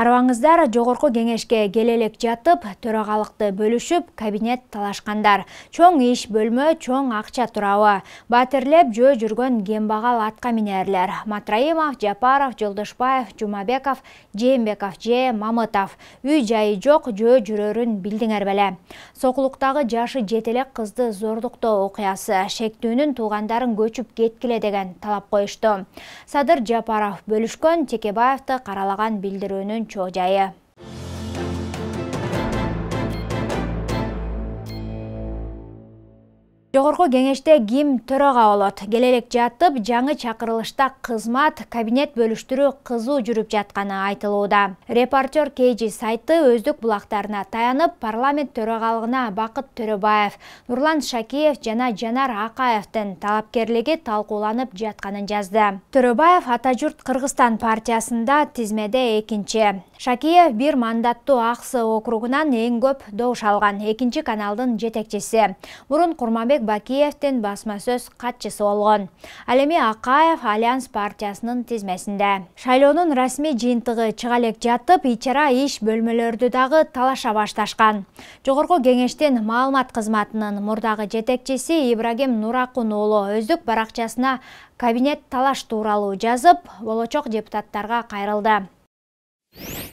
арбаңыздар жогорку кеңешке келе элек жатып төрагалыкты бөлүшүп кабинет талашкандар чоң иш бөлмө чоң акча турабы батирлеп жөө жүргөн кембагал атка минерлер матраимов жапаров жолдошбаев жумабеков жээнбеков же мамытов үй жайы жок жөө жүрөрүн билдиңер беле сокулуктагы жашы жете элек кызды зордуктоо окуясы шектүүнүн туугандарын көчүп кеткиле деген талап коюшту садыр жапаров бөлүшкөн текебаевди каралаган билдирүүнүн Putrajaya. жогорку кеңеште ким төрага болот келелек жатып жаңы чакырылышта кызмат кабинет бөлүштүрүү кызуу жүрүп жатканы айтылууда репортер кейжи сайты өздүк булактарына таянып парламент төрагалыгына бакыт төрөбаев нурлан шакиев жана жанар акаевдин талапкерлиги талкууланып жатканын жазды төрөбаев ата журт кыргызстан партиясында тизмеде экинчи шакиев бир мандаттуу аксы округунан эң көп добуш алган экинчи каналдын жетекчиси мурун курманбек бакиевдин басма сөз катчысы болгон ал эми акаев альянс партиясынын тизмесинде шайлоонун расмий жыйынтыгы чыга элек жатып ичара иш бөлмөлөрдү дагы талаша башташкан жогорку кеңештин маалымат кызматынын мурдагы жетекчиси ибрагим нуракун уулу өздүк баракчасына кабинет талаш тууралуу жазып болочок депутаттарга кайрылды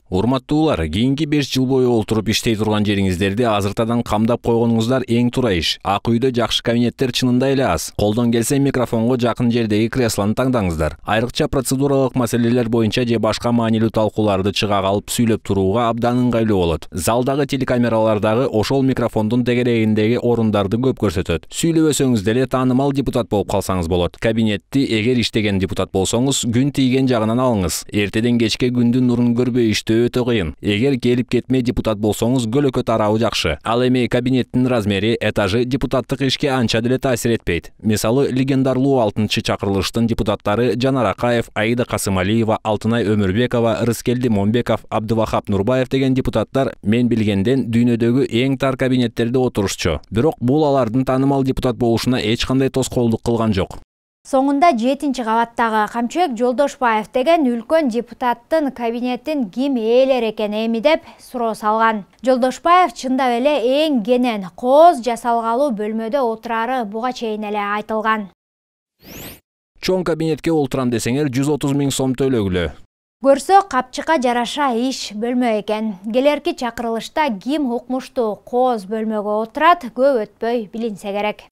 урматтуулар кийинки беш жыл бою олтуруп иштей турган жериңиздерди азыртадан камдап койгонуңуздар эң туура иш ак үйдө жакшы кабинеттер чынында эле аз колдон келсе микрофонго жакын жердеги креслону тандаңыздар айрыкча процедуралык маселелер боюнча же башка маанилүү талкууларды чыга калып сүйлөп турууга абдан ыңгайлуу болот залдагы телекамералардагы ошол микрофондун тегерегиндеги орундарды көп көрсөтөт сүйлөбөсөңүз деле таанымал депутат болуп калсаңыз болот кабинетти эгер иштеген депутат болсоңуз күн тийген жагынан алыңыз эртеден кечке күндүн нурун көрбөй иштөө өтө кыйын эгер келип кетме депутат болсоңуз көлөкө тарабы жакшы ал эми кабинеттин размери этажы депутаттык ишке анча деле таасир этпейт мисалы легендарлуу алтынчы чакырылыштын депутаттары жанар акаев аида касымалиева алтынай өмүрбекова рыскелди момбеков абдывахап нурбаев деген депутаттар мен билгенден дүйнөдөгү эң тар кабинеттерде отурушчу бирок бул алардын таанымал депутат болушуна эч кандай тоскоолдук кылган жок соңунда жетинчи кабаттагы камчыбек жолдошбаев деген үлкөн депутаттын кабинетин ким ээлер экен эми деп суроо салган жолдошбаев чындап эле эң кенен кооз жасалгалуу бөлмөдө отурары буга чейин эле айтылган чоң кабинетке отурам десеңер жүз отуз миң сом төлөгүлө көрсө капчыкка жараша иш бөлмө экен келерки чакырылышта ким укмуштуу кооз бөлмөгө отурат көп өтпөй билинсе керек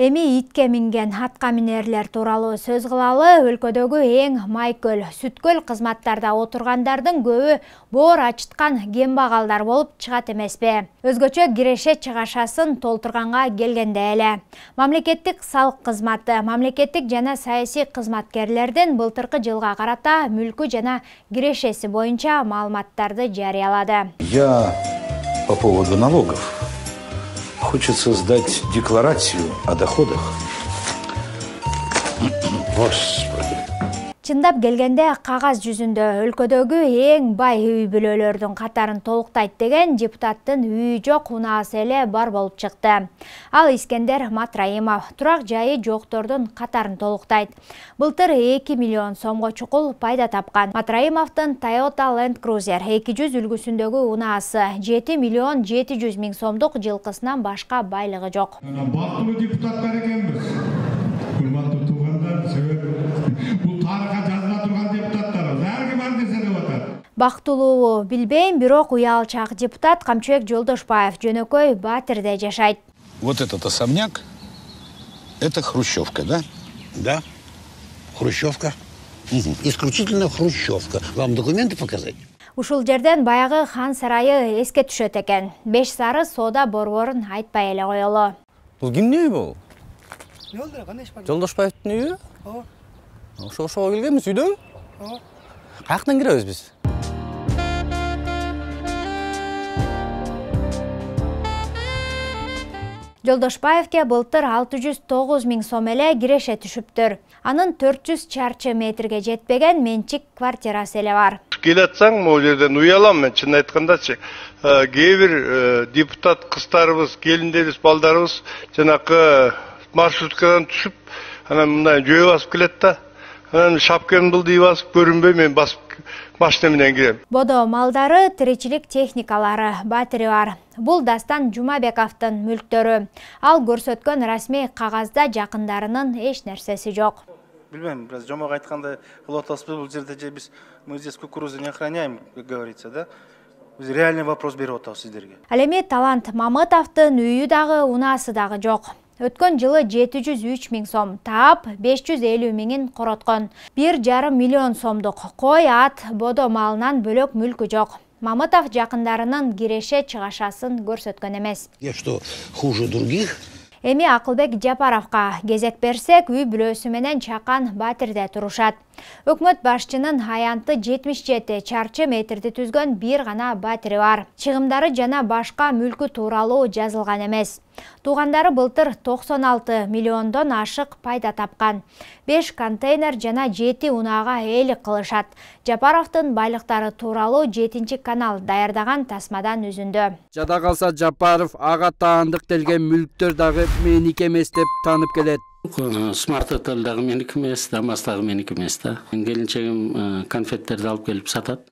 Эми итке минген атка минерлер туралы сөз қылалы өлкөдөгү эң майкөл, сүткөл сүт көл кызматтарда отургандардын көбү боор ачыткан кен багалдар болуп чыгат эмеспи. Өзгөчө киреше чыгашасын толтурганга келгенде эле. Мамлекеттик салык кызматы, мамлекеттик жана саясий кызматкерлердин былтыркы жылга карата мүлкү жана кирешеси боюнча маалыматтарды жарыялады. Я по поводу налогов хочется сдать декларацию о доходах. Господи. чындап келгенде қағаз жүзінде өлкөдөгү ең бай үй бүлөлөрдүн қатарын толуктайт деген депутаттын үйү жок унаасы эле бар болуп чыкты ал искендер матраимов турак жайы жоктордун катарын толуктайт былтыр эки миллион сомго чукул пайда тапкан матраимовдун toyota land cruiser эки жүз үлгүсүндөгү унаасы жети миллион жети жүз миң сомдук жылкысынан башка байлыгы жок депутаттар экенбиз урматтуу туугандар себеп бактылуубу билбейм бирок чақ депутат камчыбек жолдошбаев жөнөкөй батирде жашайт вот этот особняк это хрущевка да да хрущевка исключительно хрущевка вам документы показать ушул жерден баягы хан сарайы эске түшөт экен беш сары соода борборун айтпай эле коелу бул кимдин үйү бул жолдошбаевдин үйү ошо ошого келгенбиз үйдөбү ооба каяктан киребиз биз Жолдошбаевке былтыр 609 миң сом эле киреше түшүптүр. Анын 400 чарчы метрге жетпеген менчик квартирасы эле бар. Келатсаң, могу жерден уялам мен чын айткандачы. Э, кээ бир э, депутат кыздарыбыз, келиндерибиз, балдарыбыз жанакы маршруткадан түшүп, анан мындай жөө басып келет да шапкамды басып көрінбей мен басып менен кирем бодо малдары тиричилик техникалары бар бул дастан жумабековдун мүлктөрү ал көрсөткөн расмий кагазда жакындарынын эч нерсеси жок билбейм бираз жомок айткандай кылып атасызбы бул жерде же биз мы здесь кукурузу не охраняем как говорится да биз реальный вопрос берип атабыз сиздерге ал эми талант мамытовдун үйү дагы унаасы дагы жок өткөн жылы жети жүз үч миң сом таап беш жүз элүү миңин короткон бир жарым миллион сомдук кой ат бодо маалынан бөлөк мүлкү жок мамытов жакындарынын киреше чыгашасын көрсөткөн эмес я что хуже других эми акылбек жапаровко кезек берсек үй бүлөсү менен чакан батирде турушат өкмөт башчынын аянты жетимиш жети чарчы метрди түзгөн бир гана батири бар чыгымдары жана башка мүлкү тууралуу жазылган эмес туугандары былтыр 96 миллиондон ашык пайда тапкан 5 контейнер жана жети унаага ээлик кылышат жапаровдун байлыктары тууралуу жетинчи канал даярдаган тасмадан үзүндү жада калса жапаров ага таандык делген мүлктөр дагы меники эмес деп таанып келет смарт отелдегі менікі емес дамастағы менікі емес та келіншегім конфеттерді алып келіп сатады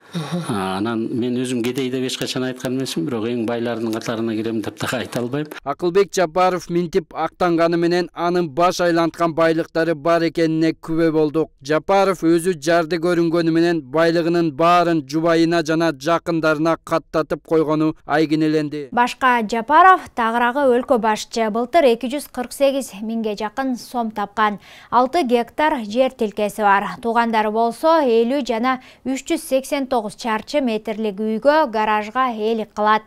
анан мен өзім кедей деп ешқашан айтқан емеспін бірақ ең байлардың қатарына кирем деп дагы айта албайм ақылбек жапаров минтип актанганы менен анын баш айланткан байлыктары бар екеніне күбө болдық. жапаров өзі жарды көрүнгөнү менен байлыгынын баарын жубайына жана жақындарына қаттатып койгону айгинеленди башка жапаров тағырағы өлкө башчы былтыр 248 жүз кырк сегиз сом тапкан алты гектар жер тилкеси бар туугандары болсо элүү жана үч жүз сексен тогуз чарчы метрлик үйгө гаражга ээлик кылат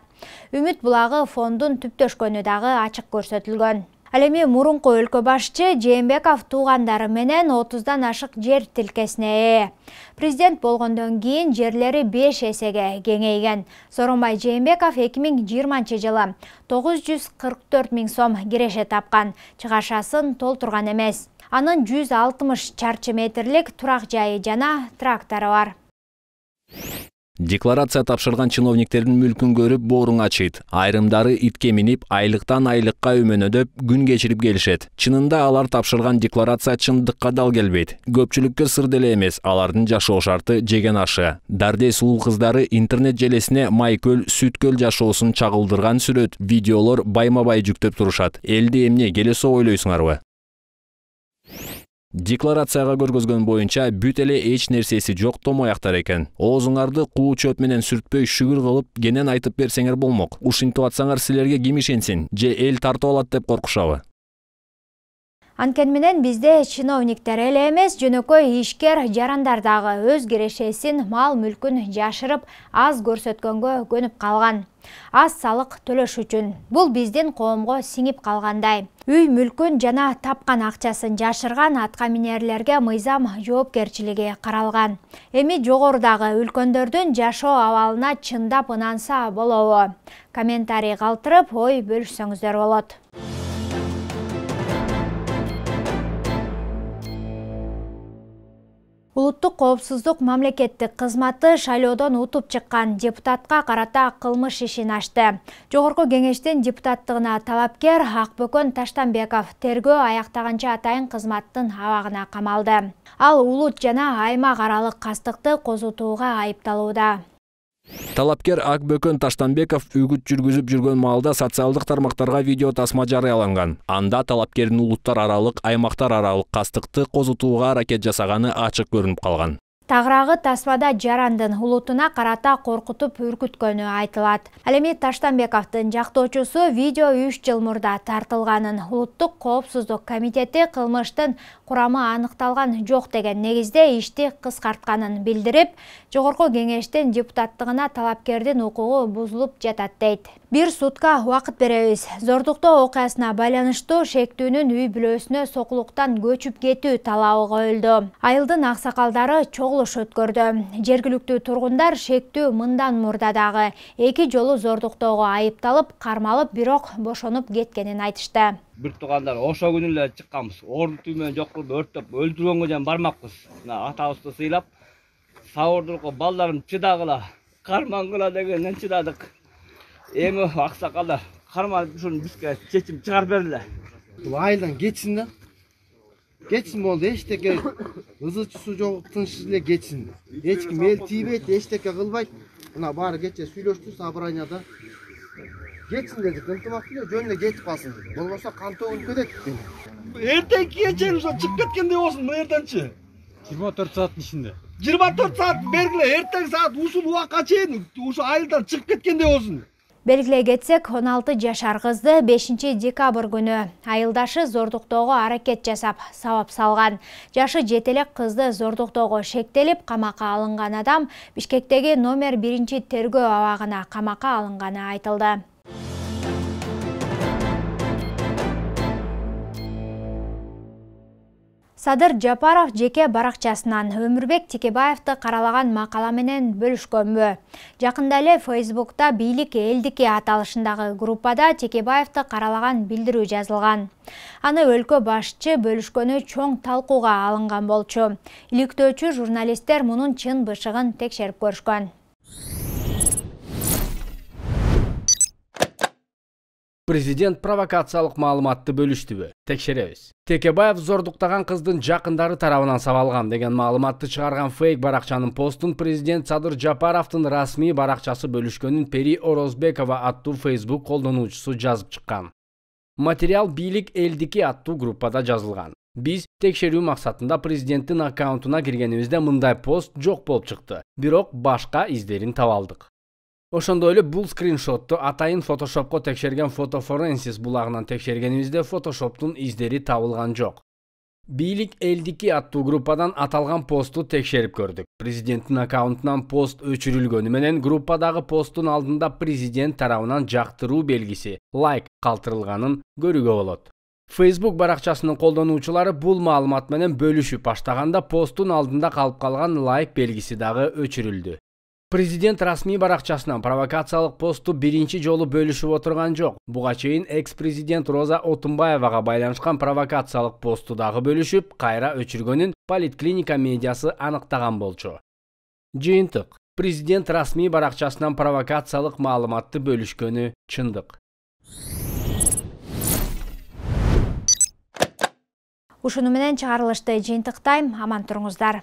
үмүт булагы фондун түптөшкөнү дагы ачык көрсөтүлгөн ал эми мурунку өлкө башчы жээнбеков туугандары менен отуздан ашык жер тилкесине ээ президент болгондон кийин жерлери беш эсеге кеңейген сооронбай жээнбеков эки миң жыйырманчы жылы тогуз жүз кырк төрт миң сом киреше тапкан чыгашасын толтурган эмес анын жүз алтымыш чарчы метрлик турак жайы жана трактору бар декларация тапшырган чиновниктердин мүлкүн көрүп бооруң ачыйт айрымдары итке минип айлыктан айлыкка үмөнөдөп күн кечирип келишет чынында алар тапшырган декларация чындыкка дал келбейт көпчүлүккө сыр деле эмес алардын жашоо шарты жеген ашы дардей уул кыздары интернет желесине май көл сүт көл жашоосун чагылдырган сүрөт видеолор байма бай жүктөп турушат элди эмне келесо ойлойсуңарбы декларацияга көргөзгөн боюнча бүт эле эч нерсеси жок томояктар экен оозуңарды куу чөп менен сүртпөй шүгүр кылып кенен айтып берсеңер болмок ушинтип атсаңар силерге ким ишенсин же эл тартып алат деп коркушабы анткени менен бизде чиновниктер эле эмес жөнөкөй ишкер жарандар дагы өз кирешесин мал мүлкүн жашырып аз көрсөткөнгө көнүп калган аз салык төлөш үчүн бул биздин коомго сиңип калгандай үй мүлкүн жана тапкан акчасын жашырган аткаминерлерге мыйзам жоопкерчилиги каралган эми жогорудагы үлкөндөрдүн жашоо абалына чындап ынанса болобу комментарий калтырып ой бөлүшсөңүздөр болот улуттук коопсуздук мамлекеттик кызматы шайлоодон утуп чыккан депутатка карата кылмыш ишин ачты жогорку кеңештин депутаттыгына талапкер акбөкөн таштанбеков тергөө аяктаганча атайын кызматтын абагына камалды ал улут жана аймак аралык кастыкты козутууга айыпталууда талапкер акбөкөн таштанбеков үгүт жүргүзүп жүргөн маалда социалдык тармактарга видео тасма жарыяланган анда талапкердин улуттар аралык аймактар аралык кастыкты козутууга аракет жасаганы ачык көрүнүп калган тагыраагы тасмада жарандын улутуна карата коркутуп үркүткөнү айтылат ал эми таштанбековдун жактоочусу видео үч жыл мурда тартылганын улуттук коопсуздук комитети кылмыштын курамы аныкталган жок деген негизде ишти кыскартканын билдирип жогорку кеңештин депутаттыгына талапкердин укугу бузулуп жатат дейт бир сутка убакыт беребиз зордуктоо окуясына байланыштуу шектүүнүн үй бүлөсүнө сокулуктан көчүп кетүү талабы коюлду айылдын аксакалдары чогуу чогулуш өткөрдү жергиликтүү тургундар шектүү мындан мурда дагы эки жолу зордуктоого айыпталып кармалып бирок бошонуп кеткенин айтышты бир туугандар ошол күнү эле чыкканбыз ордутуу менен жок кылып өрттөп өлтүргөнгө чейин бармакпыз мына атабызды сыйлап сабырдуулукка балдарым чыдагыла кармангыла дегенден чыдадык эми аксакалдар карманып ушуну бизге чечим чыгарып бергиле бул айылдан кетсин да geçsin boldu eşteke hızlıçısı çok tınçsızla geçsin. Hiç kim el tibet eşteke kılbay. Buna bari geçe sülöştü sabranyada. Geçsin dedik. Intımak diyor. Jönüne geçip alsın. Болбосо канты өлкө деп эртең кечен ошо чыгып кеткендей болсун мыйырданчы жыйырма төрт сааттын ичинде жыйырма төрт саат бергиле эртең саат ушул убакка чейин ошо айылдан чыгып кеткендей болсун белгилей кетсек он алты жашар кызды бешинчи декабрь күнү айылдашы зордуктоого аракет жасап сабап салган жашы жете элек кызды зордуктоого шектелип камакка алынган адам бишкектеги номер биринчи тергөө абагына камакка алынганы айтылды садыр жапаров жеке баракчасынан өмүрбек текебаевди каралаган макала менен бөлүшкөнбү жакында эле facebookта бийлик элдики аталышындагы группада текебаевди каралаган билдирүү жазылган аны өлкө башчы бөлүшкөнү чоң талкууга алынган болчу иликтөөчү журналисттер мунун чын бышыгын текшерип көрүшкөн президент провокациялык маалыматты бөлүштүбү текшеребиз текебаев зордуктаган кыздын жақындары тарабынан сабалган деген маалыматты чыгарган фейк баракчанын постун президент садыр жапаровдун расмий баракчасы бөлүшкөнүн пери орозбекова аттуу фейсбук колдонуучусу жазып чыккан материал бийлик элдики аттуу группада жазылған. биз текшерүү максатында президенттин аккаунтуна киргенибизде мындай пост жок болуп чыкты бирок башка издерин таба алдык ошондой эле бул скриншотту атайын фотошопко текшерген фоtто foencis булагынан текшергенибизде фотошоптун издери табылган жок бийлик элдики аттуу группадан аталган постту текшерип көрдүк президенттин аккаунтунан пост өчүрүлгөнү менен группадагы посттун алдында президент тарабынан жактыруу белгиси лайк калтырылганын көрүүгө болот фейсбук баракчасынын колдонуучулары бул маалымат менен бөлүшүп баштаганда посттун алдында калып калган лайк белгиси дагы өчүрүлдү президент расмий баракчасынан провокациялык постту биринчи жолу бөлүшүп отурган жок буга чейин экс президент роза отунбаевага байланышкан провокациялык постту дагы бөлүшүп кайра өчүргөнүн политклиника медиасы аныктаган болчу жыйынтык президент расмий баракчасынан провокациялык маалыматты бөлүшкөнү чындык ушуну менен чыгарылышты жыйынтыктайм аман туруңуздар